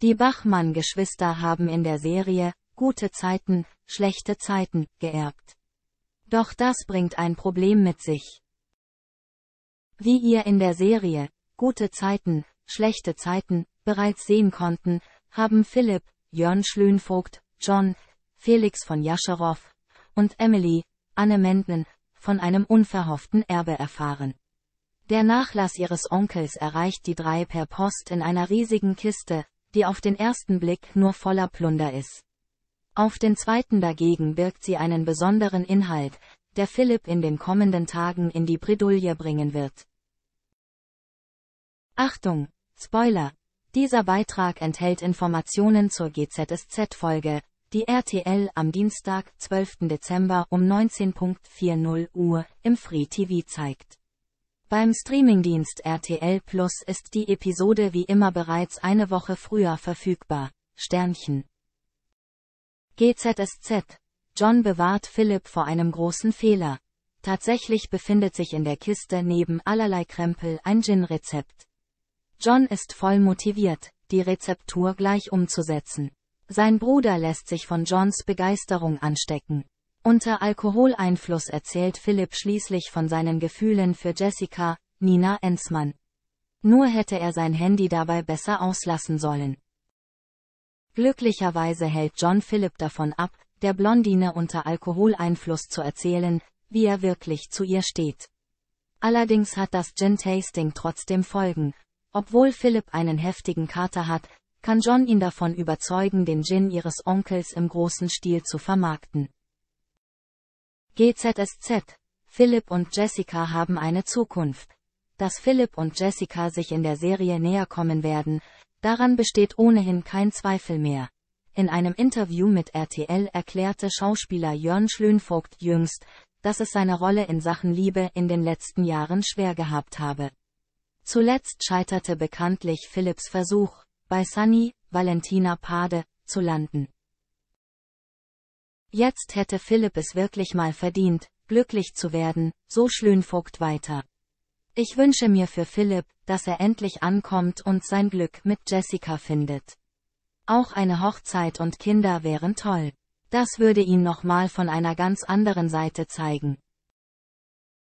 Die Bachmann-Geschwister haben in der Serie gute Zeiten, schlechte Zeiten geerbt. Doch das bringt ein Problem mit sich. Wie ihr in der Serie gute Zeiten, schlechte Zeiten bereits sehen konnten, haben Philipp, Jörn Schlönvogt, John, Felix von Jascherow und Emily, Anne Menden, von einem unverhofften Erbe erfahren. Der Nachlass ihres Onkels erreicht die drei per Post in einer riesigen Kiste, die auf den ersten Blick nur voller Plunder ist. Auf den zweiten dagegen birgt sie einen besonderen Inhalt, der Philipp in den kommenden Tagen in die Bredouille bringen wird. Achtung! Spoiler! Dieser Beitrag enthält Informationen zur GZSZ-Folge, die RTL am Dienstag, 12. Dezember um 19.40 Uhr im Free TV zeigt. Beim Streamingdienst RTL Plus ist die Episode wie immer bereits eine Woche früher verfügbar. Sternchen. GZSZ. John bewahrt Philipp vor einem großen Fehler. Tatsächlich befindet sich in der Kiste neben allerlei Krempel ein Gin-Rezept. John ist voll motiviert, die Rezeptur gleich umzusetzen. Sein Bruder lässt sich von Johns Begeisterung anstecken. Unter Alkoholeinfluss erzählt Philipp schließlich von seinen Gefühlen für Jessica, Nina Enzmann. Nur hätte er sein Handy dabei besser auslassen sollen. Glücklicherweise hält John Philipp davon ab, der Blondine unter Alkoholeinfluss zu erzählen, wie er wirklich zu ihr steht. Allerdings hat das Gin-Tasting trotzdem Folgen. Obwohl Philipp einen heftigen Kater hat, kann John ihn davon überzeugen, den Gin ihres Onkels im großen Stil zu vermarkten. GZSZ. Philipp und Jessica haben eine Zukunft. Dass Philipp und Jessica sich in der Serie näher kommen werden, daran besteht ohnehin kein Zweifel mehr. In einem Interview mit RTL erklärte Schauspieler Jörn Schlönvogt jüngst, dass es seine Rolle in Sachen Liebe in den letzten Jahren schwer gehabt habe. Zuletzt scheiterte bekanntlich Philipps Versuch, bei Sunny, Valentina Pade, zu landen. Jetzt hätte Philipp es wirklich mal verdient, glücklich zu werden, so Schlönvogt weiter. Ich wünsche mir für Philipp, dass er endlich ankommt und sein Glück mit Jessica findet. Auch eine Hochzeit und Kinder wären toll. Das würde ihn nochmal von einer ganz anderen Seite zeigen.